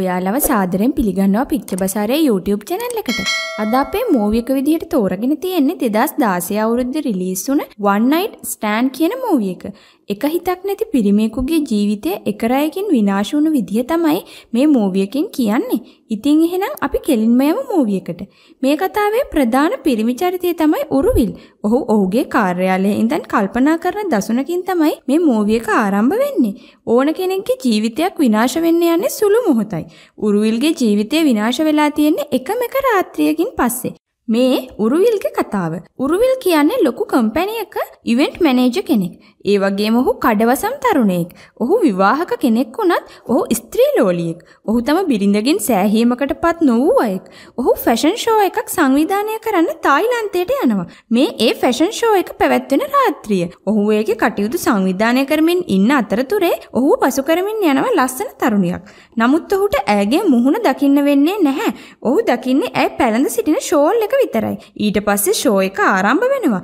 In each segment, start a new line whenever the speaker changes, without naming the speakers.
ඔයාලව සාදරෙන් පිළිගන්නවා පිච්ච බසාරේ YouTube channel එකට. අද අපේ මූවි එක විදිහට තෝරගෙන තියෙන්නේ 2016 අවුරුද්දේ රිලීස් වුණ One Night Stand කියන මූවි එක. එක හිතක් නැති පිරිමේකුගේ ජීවිතය එක රැයකින් විනාශ වුණු විදිය තමයි මේ මූවි එකෙන් කියන්නේ. ඉතින් එහෙනම් අපි කෙලින්ම යමු මූවි එකට. මේ කතාවේ ප්‍රධාන පිරිමි චරිතය තමයි උරුවිල්. ඔහු ඔහුගේ කාර්යාලයේ ඉඳන් කල්පනා කරන දසුනකින් තමයි මේ මූවි එක ආරම්භ වෙන්නේ. ඕන කෙනෙක්ගේ ජීවිතයක් විනාශ වෙන්න යන්නේ සුළු මොහොතයි. උරුවිල්ගේ ජීවිතය විනාශ වෙලා තියෙන්නේ එකම එක රාත්‍රියකින් පස්සේ. මේ උරුවිල්ගේ කතාව. උරුවිල් කියන්නේ ලොකු කම්පැනියක ඉවෙන්ට් මැනේජර් කෙනෙක්. ඒ වගේම ඔහු කඩවසම් තරුණයෙක්. ඔහු විවාහක කෙනෙක් වුණත් ඔහු ස්ත්‍රී ලෝලියෙක්. ඔහු තම බිරිඳගෙන් සෑහීමකටපත් නොවූ අයෙක්. ඔහු ෆැෂන් ෂෝ එකක් සංවිධානය කරන්න තායිලන්තයට යනවා. මේ ඒ ෆැෂන් ෂෝ එක පැවැත්වෙන රාත්‍රිය. ඔහු ඒකේ කටයුතු සංවිධානය කරමින් ඉන්න අතරතුරේ ඔහු පසු කරමින් යනවා ලස්සන තරුණියක්. නමුත් ඔහුට ඇගේ මුහුණ දකින්න වෙන්නේ නැහැ. ඔහු දකින්නේ ඇය පැළඳ සිටින ෂෝල් එක පැයක් විතරයි. ඊට පස්සේ ෂෝ එක ආරම්භ වෙනවා.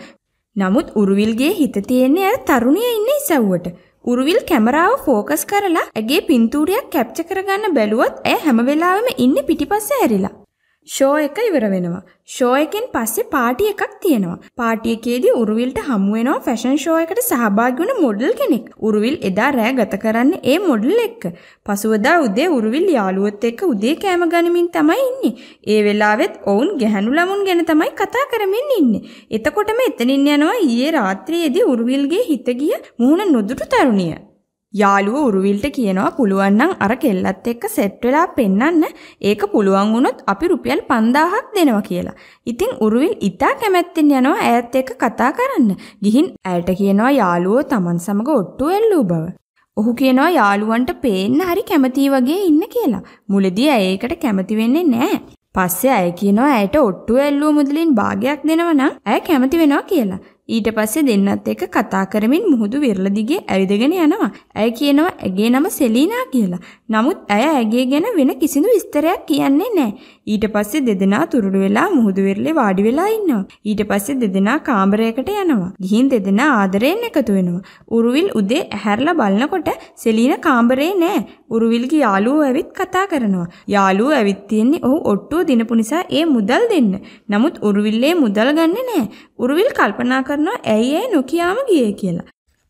නමුත් උරුවිල්ගේ හිත තියෙන්නේ අර තරුණිය ඉන්න ඉසව්වට. උරුවිල් කැමරාව ફોකස් කරලා ඇගේ පින්තූරයක් කැප්චර් කරගන්න බැලුවත් ඇය හැම වෙලාවෙම ඉන්නේ පිටිපස්ස ඇරිලා. ෂෝ එක ඉවර වෙනවා. ෂෝ එකෙන් පස්සේ පාටි එකක් තියෙනවා. පාටි එකේදී උරුවිල්ට හමු වෙනවා ෆැෂන් ෂෝ එකට සහභාගී වුණ මොඩල් කෙනෙක්. උරුවිල් එදා රෑ ගත කරන්නේ ඒ මොඩල් එක්ක. පසුවදා උදේ උරුවිල් යාළුවොත් එක්ක උදේ කෑම ගනිමින් තමයි ඉන්නේ. ඒ වෙලාවෙත් ඔවුන් ගැහණු ළමුන් ගැන තමයි කතා කරමින් ඉන්නේ. එතකොටම එතනින් යනවා ඊයේ රාත්‍රියේදී උරුවිල්ගේ හිත ගිය මුහුණ නොදුටු තරුණිය. යාළුව උරුවිල්ට කියනවා පුළුවන් නම් අර කෙල්ලත් එක්ක සෙට් වෙලා පෙන්නන්න ඒක පුළුවන් වුණොත් අපි රුපියල් 5000ක් දෙනවා කියලා. ඉතින් උරුවිල් ඉතා කැමැත්තෙන් යනවා ඈත් එක්ක කතා කරන්න. ගිහින් ඇයට කියනවා යාළුවෝ Taman සමග ඔට්ටු එල්ලූ බව. ඔහු කියනවා යාළුවන්ට පේන්න හරි කැමතියි වගේ ඉන්න කියලා. මුලදී ඇය ඒකට කැමති වෙන්නේ නැහැ. පස්සේ ඇය කියනවා ඇයට ඔට්ටු එල්ලූ මුදලින් භාගයක් දෙනවා නම් ඇය කැමති වෙනවා කියලා. ඊට පස්සේ දෙන්නත් එක්ක කතා කරමින් මුහුදු විරල දිගේ ඇවිදගෙන යනවා. ඇය කියනවා ඇගේ නම සෙලීනා කියලා. නමුත් ඇය ඇගේ ගැන වෙන කිසිදු විස්තරයක් කියන්නේ නැහැ. ඊට පස්සේ දෙදෙනා තුරුළු වෙලා මුහුදු විරලේ වාඩි වෙලා ඉන්නවා. ඊට පස්සේ දෙදෙනා කාමරයකට යනවා. ගිහින් දෙදෙනා ආදරයෙන් එකතු වෙනවා. උරුවිල් උදේ ඇහැරලා බලනකොට සෙලීනා කාමරේ නැහැ. උරුවිල්ගේ යාළුවෝ ඇවිත් කතා කරනවා. යාළුවෝ ඇවිත් තියෙන්නේ ඔහු ඔට්ටුව දිනපු නිසා ඒ මුදල් දෙන්න. නමුත් උරුවිල්ලේ මුදල් ගන්නෙ නැහැ. උරුවිල් කල්පනා කර කරනවා ඇයි ඒ නොකියාම ගියේ කියලා.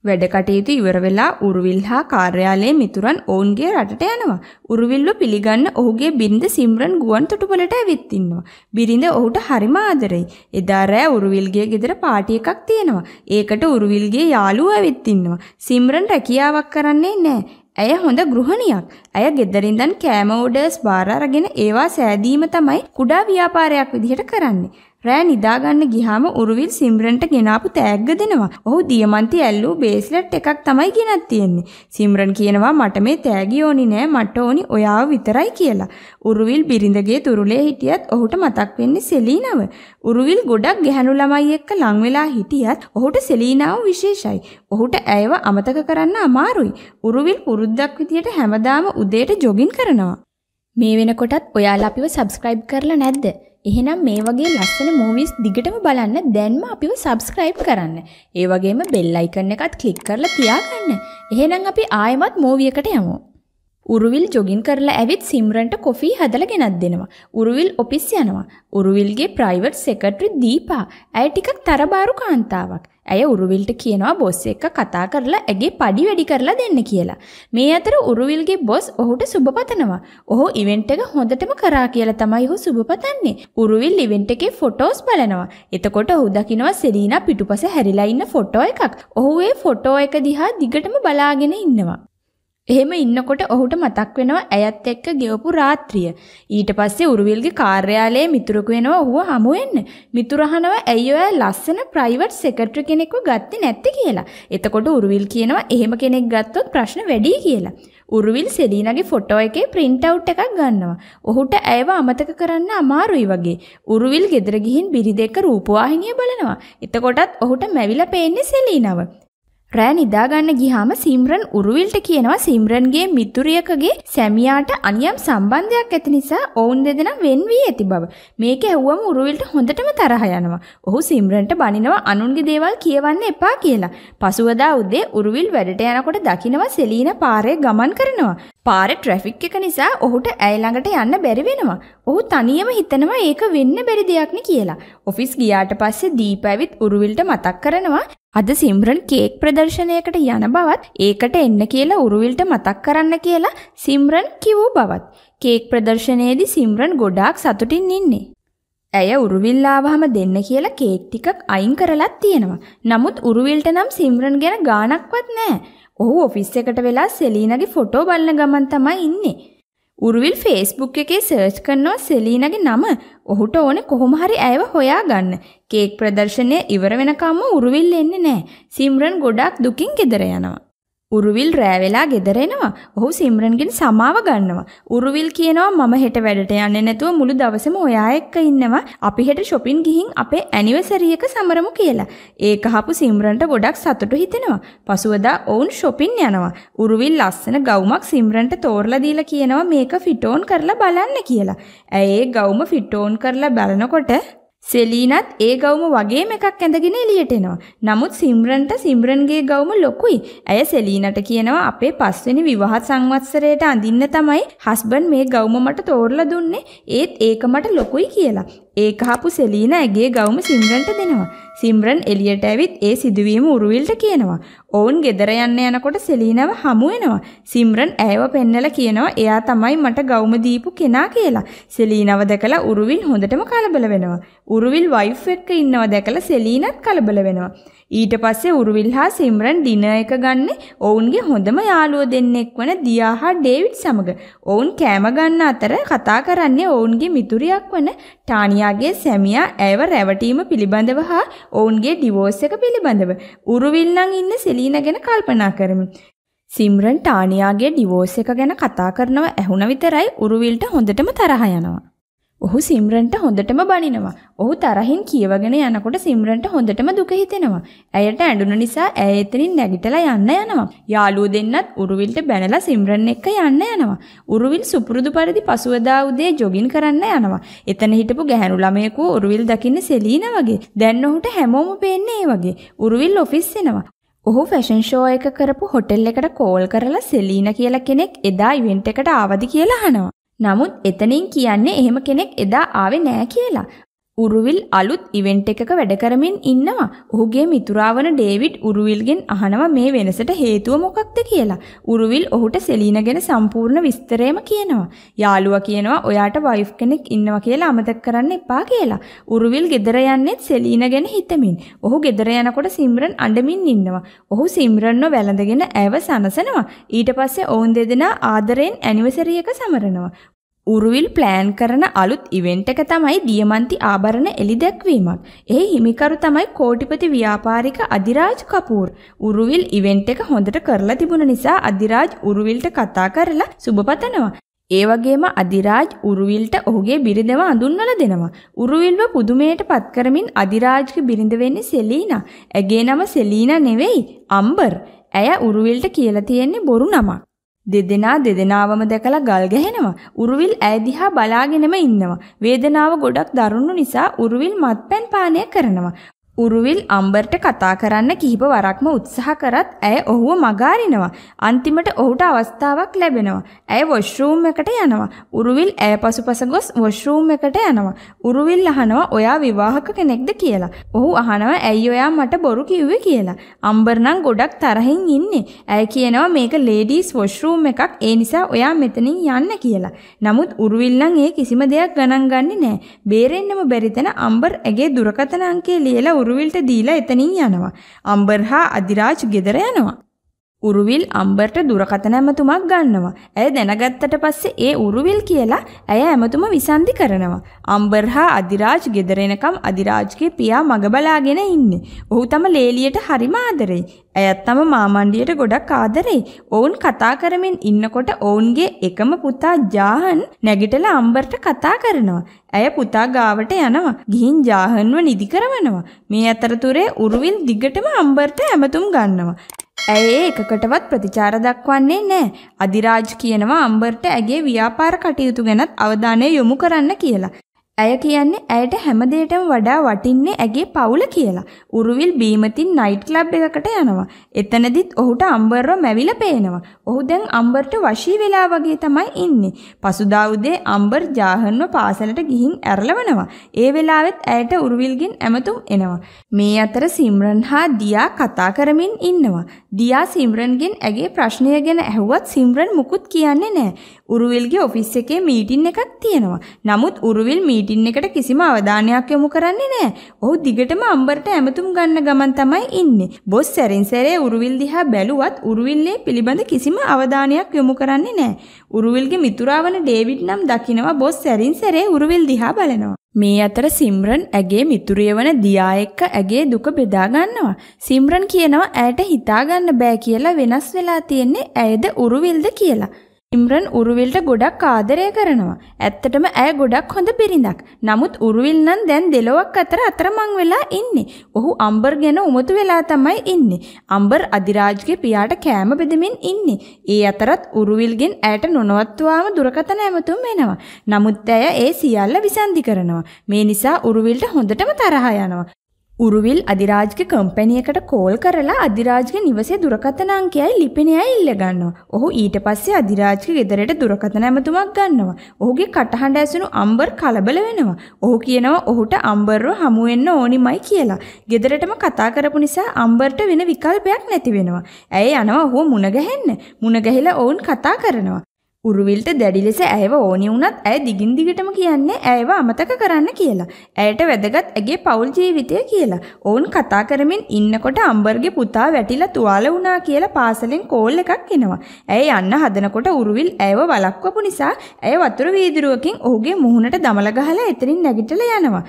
වැඩ කටයුතු ඉවර වෙලා උරුවිල් හා කාර්යාලයේ මිතුරන් ඔවුන්ගේ රටට යනවා. උරුවිල්ව පිළිගන්න ඔහුගේ බිරිඳ සිම්රන් ගුවන් තොටුපළට ඇවිත් ඉන්නවා. බිරිඳ ඔහුට හරිම ආදරෙයි. එදා රෑ උරුවිල්ගේ ගෙදර පාටි එකක් තියෙනවා. ඒකට උරුවිල්ගේ යාළුවා ඇවිත් ඉන්නවා. සිම්රන් රැකියාවක් කරන්නේ නැහැ. ඇය හොඳ ගෘහණියක්. ඇය ගෙදරින්දන් කෑම ඕඩර්ස් බාර අරගෙන ඒවා සෑදීම තමයි කුඩා ව්‍යාපාරයක් විදිහට කරන්නේ. රෑ නිදාගන්න ගිහාම උරුවිල් සිම්රන්ට ගෙනාපු තෑග්ග දෙනවා. ඔහු දියමන්ති ඇල්ලූ බේස්ලට් එකක් තමයි ගෙනත් තියෙන්නේ. සිම්රන් කියනවා මට මේ තෑගි ඕනි නෑ මට ඕනි ඔයාව විතරයි කියලා. උරුවිල් බිරිඳගේ තුරුලේ හිටියත් ඔහුට මතක් වෙන්නේ සෙලීනව. උරුවිල් ගොඩක් ගැහණු ළමයි එක්ක ලං වෙලා හිටියත් ඔහුට සෙලීනාව විශේෂයි. ඔහුට ඇයව අමතක කරන්න අමාරුයි. උරුවිල් පුරුද්දක් විදියට හැමදාම උදේට ජොගින් කරනවා. මේ වෙනකොටත් ඔයාලා අපිව සබ්ස්ක්‍රයිබ් කරලා නැද්ද? එහෙනම් මේ වගේ ලස්සන මූවිස් දිගටම බලන්න දැන්ම අපිව සබස්ක්‍රයිබ් කරන්න. ඒ වගේම බෙල් අයිකන් එකත් ක්ලික් කරලා තියාගන්න. එහෙනම් අපි ආයෙමත් මූවියකට යමු. උරුවිල් ජොගින් කරලා ඇවිත් සිම්රන්ට කොෆී හදලා ගෙනත් දෙනවා. උරුවිල් ඔෆිස් යනවා. උරුවිල්ගේ ප්‍රයිවට් සෙක්‍රටරි දීපා. ඇය ටිකක් තරබාරු කාන්තාවක්. ඇය උරුවිල්ට කියනවා බොස් එක්ක කතා කරලා ඇගේ පඩි වැඩි කරලා දෙන්න කියලා. මේ අතර උරුවිල්ගේ බොස් ඔහුට සුබපතනවා. ඔහු ඉවෙන්ට් එක හොඳටම කරා කියලා තමයි ඔහු සුබපතන්නේ. උරුවිල් ඉවෙන්ට් එකේ ෆොටෝස් බලනවා. එතකොට ඔහු දකිනවා සෙලීනා පිටුපස හැරිලා ඉන්න ෆොටෝ එකක්. ඔහු ඒ ෆොටෝ එක දිහා දිගටම බලාගෙන ඉන්නවා. එහෙම ඉන්නකොට ඔහුට මතක් වෙනවා ඇයත් එක්ක ගෙවපු රාත්‍රිය. ඊට පස්සේ උරුවිල්ගේ කාර්යාලයේ මිතුරෙකු වෙනවා ඔහුව හමු වෙන්න. මිතුරහනවා ඇයි ඔයා ලස්සන ප්‍රයිවට් සෙක්‍රටරි කෙනෙක්ව ගත්තේ නැත්තේ කියලා. එතකොට උරුවිල් කියනවා එහෙම කෙනෙක් ගත්තොත් ප්‍රශ්න වැඩි කියලා. උරුවිල් සෙලීනාගේ ෆොටෝ එකේ print out එකක් ගන්නවා. ඔහුට ඇයව අමතක කරන්න අමාරුයි වගේ. උරුවිල් ගෙදර ගිහින් බිරිඳ එක්ක රූපවාහිනිය බලනවා. එතකොටත් ඔහුට මැවිලා පේන්නේ සෙලීනාව. රෑ නිදාගන්න ගිහාම සිම්රන් උරුවිල්ට කියනවා සිම්රන්ගේ මිතුරියකගේ සැමියාට අනියම් සම්බන්ධයක් ඇති නිසා ඔවුන් දෙදෙනා වෙන් වී ඇති බව. මේක ඇහුවම උරුවිල්ට හොඳටම තරහ යනවා. ඔහු සිම්රන්ට බනිනවා අනුන්ගේ දේවල් කියවන්න එපා කියලා. පසුවදා උදේ උරුවිල් වැඩට යනකොට දකිනවා සෙලීන පාරේ ගමන් කරනවා. පාර ට්‍රැෆික් එක නිසා ඔහුට ඇය ළඟට යන්න බැරි වෙනවා. ඔහු තනියම හිතනවා ඒක වෙන්න බැරි දෙයක් කියලා. ඔෆිස් ගියාට පස්සේ දීප ඇවිත් උරුවිල්ට මතක් කරනවා අද සිම්රන් කේක් ප්‍රදර්ශනයකට යන බවත් ඒකට එන්න කියලා උරුවිල්ට මතක් කරන්න කියලා සිම්රන් කිවූ බවත් කේක් ප්‍රදර්ශනයේදී සිම්රන් ගොඩාක් සතුටින් ඉන්නේ. ඇය උරුවිල්ලාවහම දෙන්න කියලා කේක් ටිකක් අයින් කරලත් තියෙනවා. නමුත් උරුවිල්ට නම් සිම්රන් ගැන ගාණක්වත් නැහැ. ඔහු ඔෆිස් එකට වෙලා සෙලීනගේ ෆොටෝ බලන ගමන් තමයි ඉන්නේ. උරුවිල් ෆේස්බුක් එකේ සර්ච් කරනවා සෙලීනගේ නම ඔහුට ඕනේ කොහොම හරි ඇයව හොයාගන්න. කේක් ප්‍රදර්ශනය ඉවර වෙනකම්ම උරුවිල් එන්නේ නැහැ. සිම්රන් ගොඩාක් දුකින් ගෙදර යනවා. උරුවිල් රෑවෙලා ගෙදරෙනවා. ඔහු සිම්රන්ගෙන් සමාව ගන්නවා. උරුවිල් කියනවා මම හෙට වැඩට යන්නේ නැතුව මුළු දවසම ඔයා එක්ක ඉන්නවා. අපි හෙට shopping ගිහින් අපේ anniversary එක සමරමු කියලා. ඒක අහපු සිම්රන්ට ගොඩක් සතුටු හිතෙනවා. පසුවදා ඔවුන් shopping යනවා. උරුවිල් ලස්සන ගවුමක් සිම්රන්ට තෝරලා දීලා කියනවා මේක fit on කරලා බලන්න කියලා. ඇයි ඒ ගවුම fit on කරලා බලනකොට සෙලීනත් ඒ ගවුම වගේම එකක් ඇඳගෙන එළියට එනවා. නමුත් සිම්රන්ට සිම්රන්ගේ ගවුම ලොකුයි. ඇය සෙලීනට කියනවා අපේ පස්වෙනි විවාහ සංවත්සරයට අඳින්න තමයි හස්බන්ඩ් මේ ගවුම මට තෝරලා දුන්නේ. ඒත් ඒක මට ලොකුයි කියලා. ඒක හපු සෙලීන ඇගේ ගවුම සිම්රන්ට දෙනවා. සිම්රන් එලියට ඇවිත් ඒ සිදුවීම උරුවිල්ට කියනවා. ඔවුන් ගෙදර යන්න යනකොට සෙලීනව හමු වෙනවා. සිම්රන් ඇයව පෙන්නලා කියනවා එයා තමයි මට ගවුම දීපු කෙනා කියලා. සෙලීනව දැකලා උරුවිල් හොඳටම කලබල වෙනවා. උරුවිල් වයිෆ් එක්ක ඉන්නව දැකලා සෙලීනත් කලබල වෙනවා. ඊට පස්සේ උරුවිල් හා සිම්රන් ඩිනර් එක ගන්න ඔවුන්ගේ හොඳම යාළුවෝ දෙන්නෙක් වන දියා හා ඩේවිඩ් සමග. ඔවුන් කෑම ගන්න අතර කතා කරන්නේ ඔවුන්ගේ මිතුරියක් වන ටානියාගේ සැමියා ඇයව රැවටීම පිළිබඳව හා ඔවුන්ගේ ඩිවෝස් එක පිළිබඳව. උරුවිල් නම් ඉන්න සෙලීනා ගැන කල්පනා කරමු. සිම්රන් ටානියාගේ ඩිවෝස් එක ගැන කතා කරනව ඇහුණ විතරයි උරුවිල්ට හොඳටම තරහ යනවා. ඔහු සිම්රන්ට හොඳටම බනිනවා. ඔහු තරහින් කියවගෙන යනකොට සිම්රන්ට හොඳටම දුක හිතෙනවා. ඇයට ඇඬුන නිසා ඇය එතනින් නැගිටලා යන්න යනවා. යාළුවෝ දෙන්නත් උරුවිල්ට බැනලා සිම්රන් එක්ක යන්න යනවා. උරුවිල් සුපුරුදු පරිදි පසුවදා උදේ ජොගින් කරන්න යනවා. එතන හිටපු ගැහැණු ළමයෙකු උරුවිල් දකින්නේ සෙලීනා වගේ. දැන් ඔහුට හැමෝම පේන්නේ ඒ වගේ. උරුවිල් ඔෆිස් එනවා. ඔහු ෆැෂන් ෂෝ එක කරපු හොටෙල් එකට කෝල් කරලා සෙලීනා කියලා කෙනෙක් එදා ඉවෙන්ට් එකට ආවද කියලා අහනවා. නමුත් එතනින් කියන්නේ එහෙම කෙනෙක් එදා ආවේ නෑ කියලා. උරුවිල් අලුත් ඉවෙන්ට් එකක වැඩ කරමින් ඉන්නවා. ඔහුගේ මිතුරා වන ඩේවිඩ් උරුවිල්ගෙන් අහනවා මේ වෙනසට හේතුව මොකක්ද කියලා. උරුවිල් ඔහුට සෙලීනා ගැන සම්පූර්ණ විස්තරයම කියනවා. යාළුවා කියනවා ඔයාට වයිෆ් කෙනෙක් ඉන්නවා කියලා අමතක කරන්න එපා කියලා. උරුවිල් ගෙදර යන්නේත් සෙලීනා ගැන හිතමින්. ඔහු ගෙදර යනකොට සිම්රන් අඬමින් ඉන්නවා. ඔහු සිම්රන්ව වැළඳගෙන ඇව සනසනවා. ඊට පස්සේ ඔවුන් දෙදෙනා ආදරයෙන් ඇනිවර්සරි එක සමරනවා. උරුවිල් ප්ලෑන් කරන අලුත් ඉවෙන්ට් එක තමයි දියමන්ති ආභරණ එලි දැක්වීමක්. එහි හිමිකරු තමයි කෝටිපති ව්‍යාපාරික අධිරාජ් කපූර්. උරුවිල් ඉවෙන්ට් එක හොඳට කරලා තිබුණ නිසා අධිරාජ් උරුවිල්ට කතා කරලා සුබපතනවා. ඒ වගේම අධිරාජ් උරුවිල්ට ඔහුගේ බිරිඳව අඳුන්වලා දෙනවා. උරුවිල්ව පුදුමයට පත් කරමින් අධිරාජ්ගේ බිරිඳ වෙන්නේ සෙලීනා. ඇගේ නම සෙලීනා නෙවෙයි, අම්බර්. ඇය උරුවිල්ට කියලා තියෙන්නේ බොරු නමක්. දෙදෙනා දෙදෙනාවම දැකලා ගල් ගැහෙනවා. උරුවිල් ඇය දිහා බලාගෙනම ඉන්නවා. වේදනාව ගොඩක් දරුණු නිසා උරුවිල් මත්පැන් පානය කරනවා. උරුවිල් අම්බර්ට කතා කරන්න කිහිප වරක්ම උත්සාහ කරත් ඇය ඔහුව මගාරිනවා. අන්තිමට ඔහුට අවස්ථාවක් ලැබෙනවා. ඇය වොෂ්රූම් එකට යනවා. උරුවිල් ඇය පසුපස ගොස් වොෂ්රූම් එකට යනවා. උරුවිල් අහනවා ඔයා විවාහක කෙනෙක්ද කියලා. ඔහු අහනවා ඇයි ඔයා මට බොරු කිව්වේ කියලා. අම්බර් නම් ගොඩක් තරහින් ඉන්නේ. ඇය කියනවා මේක ලේඩීස් වොෂ්රූම් එකක්. ඒ නිසා ඔයා මෙතනින් යන්න කියලා. නමුත් උරුවිල් නම් ඒ කිසිම දෙයක් ගණන් ගන්නේ නැහැ. බේරෙන්නම බැරි තැන අම්බර් ඇගේ දුරකථන අංකය ලියලා බොරුවිල්ට දීලා එතනින් යනවා. අම්බර් හා අධිරාජ් ගෙදර යනවා. උරුවිල් අම්බර්ට දුරකතන ඇමතුමක් ගන්නවා. ඇය දැනගත්තට පස්සේ ඒ උරුවිල් කියලා ඇය ඇමතුම විසන්ධි කරනවා. අම්බර් හා අධිරාජ් ගෙදරෙනකම් අධිරාජ්ගේ පියා මග බලාගෙන ඉන්නේ. ඔහු තම ලේලියට හරිම ආදරෙයි. ඇයත් තම මාමණ්ඩියට ගොඩක් ආදරෙයි. ඔවුන් කතා කරමින් ඉන්නකොට ඔවුන්ගේ එකම පුතා ජාහන් නැගිටලා අම්බර්ට කතා කරනවා. ඇය පුතා ගාවට යනවා. ගිහින් ජාහන්ව නිදි කරවනවා. මේ අතරතුරේ උරුවිල් දිගටම අම්බර්ට ඇමතුම් ගන්නවා. ඇය එකකටවත් ප්‍රතිචාර දක්වන්නේ නැහැ. අධිරාජ් කියනවා අම්බර්ට ඇගේ ව්‍යාපාර කටයුතු ගැනත් අවධානය යොමු කරන්න කියලා. ඇය කියන්නේ ඇයට හැමදේටම වඩා වටින්නේ ඇගේ පවුල කියලා. උරුවිල් බීමතින් නයිට් ක්ලබ් එකකට යනවා. එතනදිත් ඔහුට අම්බර්ව මැවිලා පේනවා. ඔහු දැන් අම්බර්ට වශී වෙලා වගේ තමයි ඉන්නේ. පසුදා උදේ අම්බර් ජාහන්ව පාසලට ගිහින් ඇරලවනවා. ඒ වෙලාවෙත් ඇයට උරුවිල්ගෙන් ඇමතුම් එනවා. මේ අතර සිම්රන් හා දියා කතා කරමින් ඉන්නවා. දියා සිම්රන්ගෙන් ඇගේ ප්‍රශ්නය ගැන ඇහුවත් සිම්රන් මුකුත් කියන්නේ නැහැ. උරුවිල්ගේ ඔෆිස් එකේ මීටින් එකක් තියෙනවා. නමුත් උරුවිල් මීටින් මීටින් එකට කිසිම අවධානයක් යොමු කරන්නේ නැහැ. ඔහු දිගටම අම්බරට ඇමතුම් ගන්න ගමන් තමයි ඉන්නේ. බොස් සැරින් සැරේ උරුවිල් දිහා බැලුවත් උරුවිල්ලේ පිළිබඳ කිසිම අවධානයක් යොමු කරන්නේ නැහැ. උරුවිල්ගේ මිතුරා වන ඩේවිඩ් නම් දකිනවා බොස් සැරින් සැරේ උරුවිල් දිහා බලනවා. මේ අතර සිම්රන් ඇගේ මිතුරිය වන දියා එක්ක ඇගේ දුක බෙදා ගන්නවා. සිම්රන් කියනවා ඇයට හිතා ගන්න බෑ කියලා වෙනස් වෙලා තියෙන්නේ ඇයද උරුවිල්ද කියලා. ඉම්රන් උරුවිල්ට ගොඩක් ආදරය කරනවා. ඇත්තටම ඇය ගොඩක් හොඳ බිරිඳක්. නමුත් උරුවිල් නම් දැන් දෙලොවක් අතර අතරමං වෙලා ඉන්නේ. ඔහු අම්බර් ගැන උමතු වෙලා තමයි ඉන්නේ. අම්බර් අධිරාජ්ගේ පියාට කෑම බෙදමින් ඉන්නේ. ඒ අතරත් උරුවිල්ගෙන් ඇයට නොනවත්වාම දුරකථන ඇමතුම් එනවා. නමුත් ඇය ඒ සියල්ල විසන්ධි කරනවා. මේ නිසා උරුවිල්ට හොඳටම තරහා යනවා. උරුවිල් අධිරාජ්‍ය කම්පැනියකට කෝල් කරලා අධිරාජ්‍ය නිවසේ දුරකථන අංකයයි ලිපිනයයි ඉල්ලගන්නවා. ඔහු ඊට පස්සේ අධිරාජ්‍ය ගෙදරට දුරකථන ඇමතුමක් ගන්නවා. ඔහුගේ කටහඬ ඇසුණු අම්බර් කලබල වෙනවා. ඔහු කියනවා ඔහුට අම්බර්ව හමු වෙන්න ඕනිමයි කියලා. ගෙදරටම කතා කරපු නිසා අම්බර්ට වෙන විකල්පයක් නැති වෙනවා. ඇය යනවා ඔහුව මුණ ගැහෙන්න. මුණ ගැහිලා ඔවුන් කතා කරනවා. උරුවිල්ට දැඩි ලෙස ඇයව ඕනි වුණත් ඇය දිගින් දිගටම කියන්නේ ඇයව අමතක කරන්න කියලා. ඇයට වැදගත් ඇගේ පවුල් ජීවිතය කියලා. ඔවුන් කතා කරමින් ඉන්නකොට අම්බර්ගේ පුතා වැටිලා තුවාල වුණා කියලා පාසලෙන් කෝල් එකක් එනවා. ඇය යන්න හදනකොට උරුවිල් ඇයව වළක්වපු නිසා ඇය වතුර වීදුරුවකින් ඔහුගේ මුහුණට දමල ගහලා එතනින් නැගිටලා යනවා.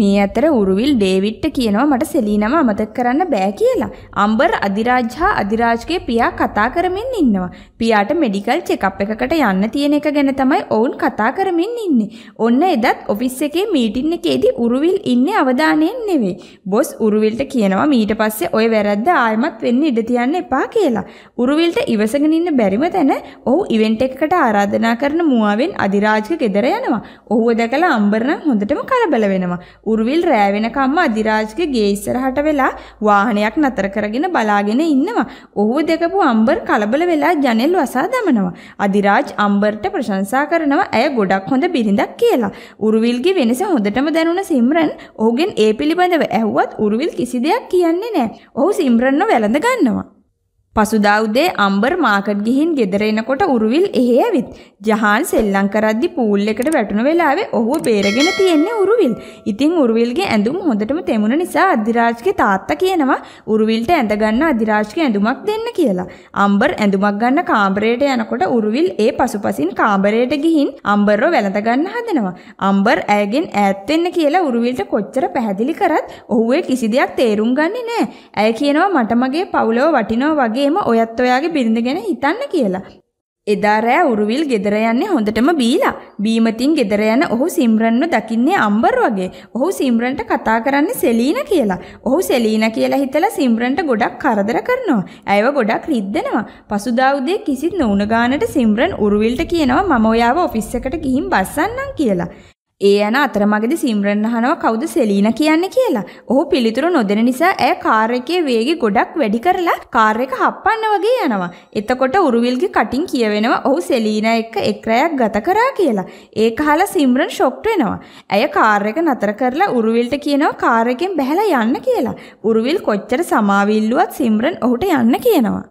මේ අතර උරුවිල් ඩේවිඩ්ට කියනවා මට සෙලීනම අමතක කරන්න බෑ කියලා. අම්බර් අධිරාජ් හා අධිරාජ්ගේ පියා කතා කරමින් ඉන්නවා. පියාට මෙඩිකල් චෙකප් එකකට යන්න තියෙන එක ගැන තමයි ඔවුන් කතා කරමින් ඉන්නේ. ඔන්න එදත් ඔෆිස් එකේ මීටින් එකේදී උරුවිල් ඉන්නේ අවධානයෙන් නෙවෙයි. බොස් උරුවිල්ට කියනවා මීට පස්සේ ඔය වැරද්ද ආයෙමත් වෙන්න ඉඩ තියන්න එපා කියලා. උරුවිල්ට ඉවසගෙන ඉන්න බැරිම තැන ඔහු ඉවෙන්ට් එකකට ආරාධනා කරන මුවාවෙන් අධිරාජ්ගේ ගෙදර යනවා. ඔහුව දැකලා අම්බර් නම් හොඳටම කලබල වෙනවා. උරුවිල් රෑ වෙනකම්ම අධිරාජ්ගේ ගේ ඉස්සරහට වෙලා වාහනයක් නතර කරගෙන බලාගෙන ඉන්නවා. ඔහුව දෙකපු අම්බර් කලබල වෙලා ජනෙල් වසා දමනවා. අධිරාජ් අම්බර්ට ප්‍රශංසා කරනවා ඇය ගොඩක් හොඳ බිරිඳක් කියලා. උරුවිල්ගේ වෙනස හොඳටම දැනුණ සිම්රන් ඔහුගෙන් ඒ පිළිබඳව ඇහුවත් උරුවිල් කිසි දෙයක් කියන්නේ නැහැ. ඔහු සිම්රන්ව වැළඳ ගන්නවා. පසුදා උදේ අම්බර් මාකට් ගිහින් ගෙදර එනකොට උරුවිල් එහෙ ඇවිත් ජහාන් සෙල්ලම් කරද්දි පූල් එකට වැටුණ වෙලාවේ ඔහුව බේරගෙන තියෙන්නේ උරුවිල්. ඉතින් උරුවිල්ගේ ඇඳුම් හොඳටම තෙමුණ නිසා අධිරාජ්ගේ තාත්තා කියනවා උරුවිල්ට ඇඳ ගන්න අධිරාජ්ගේ ඇඳුමක් දෙන්න කියලා. අම්බර් ඇඳුමක් ගන්න කාමරයට යනකොට උරුවිල් ඒ පසුපසින් කාමරයට ගිහින් අම්බර්ව වැළඳ ගන්න හදනවා. අම්බර් ඇයගෙන් ඈත් වෙන්න කියලා උරුවිල්ට කොච්චර පැහැදිලි කරත් ඔහු කිසි දෙයක් තේරුම් ගන්නේ නැහැ. ඇය කියනවා මට මගේ පවුලව වටිනවා වගේ වගේම ඔයත් ඔයාගේ බිරිඳ ගැන හිතන්න කියලා. එදා රෑ උරුවිල් ගෙදර යන්නේ හොඳටම බීලා. බීමතින් ගෙදර යන ඔහු සිම්රන්ව දකින්නේ අම්බර් වගේ. ඔහු සිම්රන්ට කතා කරන්නේ සෙලීන කියලා. ඔහු සෙලීන කියලා හිතලා සිම්රන්ට ගොඩක් කරදර කරනවා. ඇයව ගොඩක් රිද්දනවා. පසුදා උදේ කිසිත් නොවුන ගානට සිම්රන් උරුවිල්ට කියනවා මම ඔයාව ඔෆිස් එකට ගිහින් බස්සන්නම් කියලා. ඒ යන අතරමඟදී සිම්රන් අහනවා කවුද සෙලීනා කියන්නේ කියලා. ඔහු පිළිතුරු නොදෙන නිසා ඇය කාර් එකේ වේගය ගොඩක් වැඩි කරලා කාර් එක හප්පන්න වගේ යනවා. එතකොට උරුවිල්ගේ කටින් කියවෙනවා ඔහු සෙලීනා එක්ක එක් රැයක් ගත කරා කියලා. ඒක අහලා සිම්රන් ෂොක්ඩ් වෙනවා. ඇය කාර් එක නතර කරලා උරුවිල්ට කියනවා කාර් එකෙන් බැහැලා යන්න කියලා. උරුවිල් කොච්චර සමාවිල්ලුවත් සිම්රන් ඔහුට යන්න කියනවා.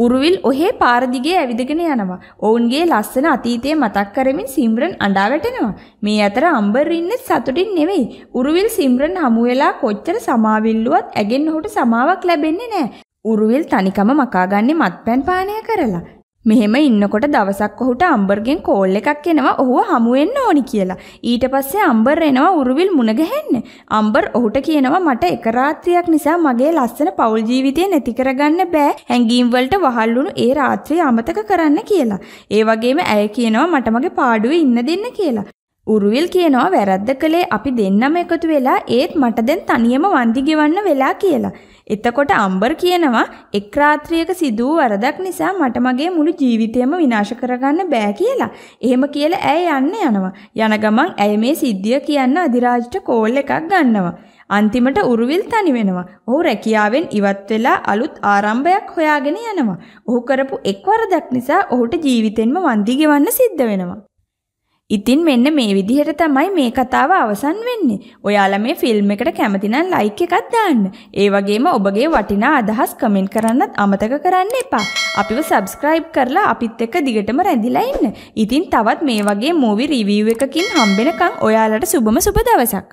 උරුවිල් ඔහේ පාරදිගේ ඇවිදගෙන යනවා. ඔවුන්ගේ ලස්සන අතීතය මතක් කරමින් සිම්රන් අඬා වැටෙනවා. මේ අතර අම්බර් ඉන්නේ සතුටින් නෙවෙයි. උරුවිල් සිම්රන් හමු වෙලා කොච්චර සමාවිල්ලුවත් ඇගෙන් ඔහුට සමාවක් ලැබෙන්නේ නැහැ. උරුවිල් තනිකම මකාගන්නේ මත්පැන් පානය කරලා. මෙහෙම ඉන්නකොට දවසක් ඔහුට අම්බර්ගෙන් කෝල් එකක් එනවා ඔහුව හමු වෙන්න ඕනි කියලා. ඊට පස්සේ අම්බර් එනවා උරුවිල් මුණ ගැහෙන්න. අම්බර් ඔහුට කියනවා මට එක රාත්‍රියක් නිසා මගේ ලස්සන පෞල් ජීවිතය නැති කරගන්න බෑ. හැංගීම් වලට වහල් වුණු ඒ රාත්‍රිය අමතක කරන්න කියලා. ඒ වගේම ඇය කියනවා මට මගේ පාඩුවේ ඉන්න දෙන්න කියලා. උරුවිල් කියනවා වැරද්ද කළේ අපි දෙන්නම එකතු වෙලා ඒත් මට දැන් තනියම වන්දි ගෙවන්න වෙලා කියලා. එතකොට අම්බර් කියනවා එක් රාත්‍රියක සිදු වූ වරදක් නිසා මට මගේ මුළු ජීවිතයම විනාශ කරගන්න බෑ කියලා. එහෙම කියලා ඇය යන්න යනවා. යන ගමන් ඇය මේ සිද්ධිය කියන්න අධිරාජට කෝල් එකක් ගන්නවා. අන්තිමට උරුවිල් තනි වෙනවා. ඔහු රැකියාවෙන් ඉවත් වෙලා අලුත් ආරම්භයක් හොයාගෙන යනවා. ඔහු කරපු එක් වරදක් නිසා ඔහුට ජීවිතෙන්ම වන්දි ගෙවන්න සිද්ධ වෙනවා. ඉතින් මෙන්න මේ විදිහට තමයි මේ කතාව අවසන් වෙන්නේ. ඔයාලා මේ ෆිල්ම් එකට කැමති නම් ලයික් එකක් දාන්න. ඒ වගේම ඔබගේ වටිනා අදහස් කමෙන්ට් කරන්නත් අමතක කරන්න එපා. අපිව සබ්ස්ක්‍රයිබ් කරලා අපිත් එක්ක දිගටම රැඳිලා ඉන්න. ඉතින් තවත් මේ වගේ මූවි රිවිව් එකකින් හම්බෙනකන් ඔයාලට සුබම සුබ දවසක්.